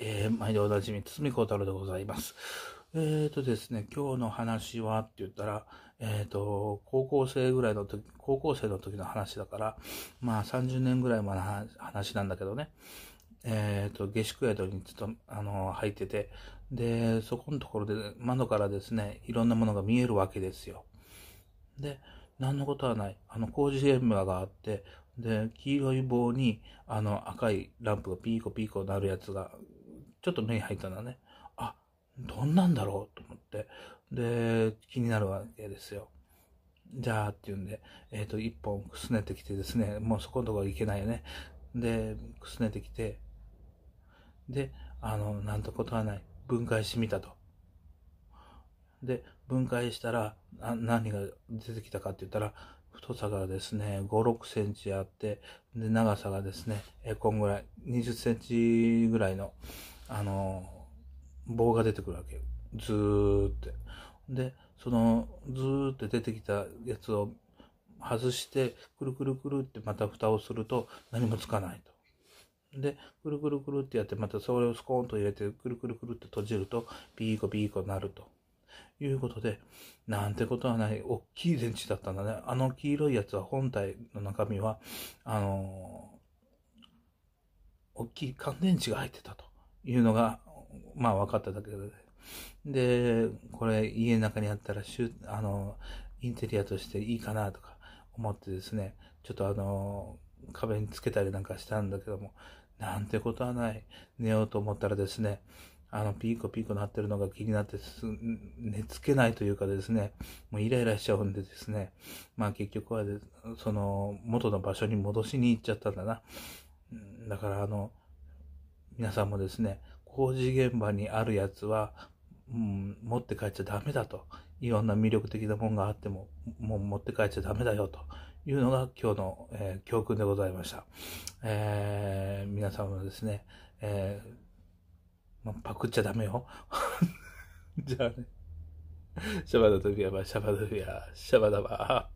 えー、毎度おなじみ、堤幸太郎でございます。えっ、ー、とですね、今日の話はって言ったら、えっ、ー、と、高校生ぐらいの時、高校生の時の話だから、まあ30年ぐらい前の話なんだけどね、えっ、と、下宿宿にちょっと、あの、入ってて、で、そこのところで、窓からですね、いろんなものが見えるわけですよ。で、何のことはない。あの、工事現場があって、で、黄色い棒に、あの、赤いランプがピーコピーコなるやつがちょっと目に入ったのはね。あ、どんなんだろうと思って。で、気になるわけですよ。じゃあって言うんで、えっ、ー、と、一本くすねてきてですね、もうそこのところいけないよね。で、くすねてきて、で、あの、なんてことはない。分解してみたと。で、分解したら、何が出てきたかって言ったら、太さがですね、5、6センチあって、で、長さがですね、えこんぐらい、20センチぐらいの、あの、棒が出てくるわけよ。ずーって。で、その、ずーって出てきたやつを外して、くるくるくるってまた蓋をすると何もつかないと。で、くるくるくるってやって、またそれをスコーンと入れて、くるくるくるって閉じると、ピーコピーコなると。いうことで、なんてことはない、大きい電池だったんだね。あの黄色いやつは本体の中身は、あのー、大きい乾電池が入ってたと。いうのが、まあ分かっただけで。で、これ家の中にあったらあの、インテリアとしていいかなとか思ってですね、ちょっとあの、壁につけたりなんかしたんだけども、なんてことはない。寝ようと思ったらですね、あの、ピーコピーコなってるのが気になって寝つけないというかですね、もうイライラしちゃうんでですね、まあ結局はその、元の場所に戻しに行っちゃったんだな。だからあの、皆さんもですね、工事現場にあるやつは、うん、持って帰っちゃダメだと。いろんな魅力的なもんがあっても、もう持って帰っちゃダメだよというのが今日の、えー、教訓でございました。えー、皆んもですね、えー、まパクっちゃダメよ。じゃあね。シャバダゥビアバ、シャバダビア、シャバダバ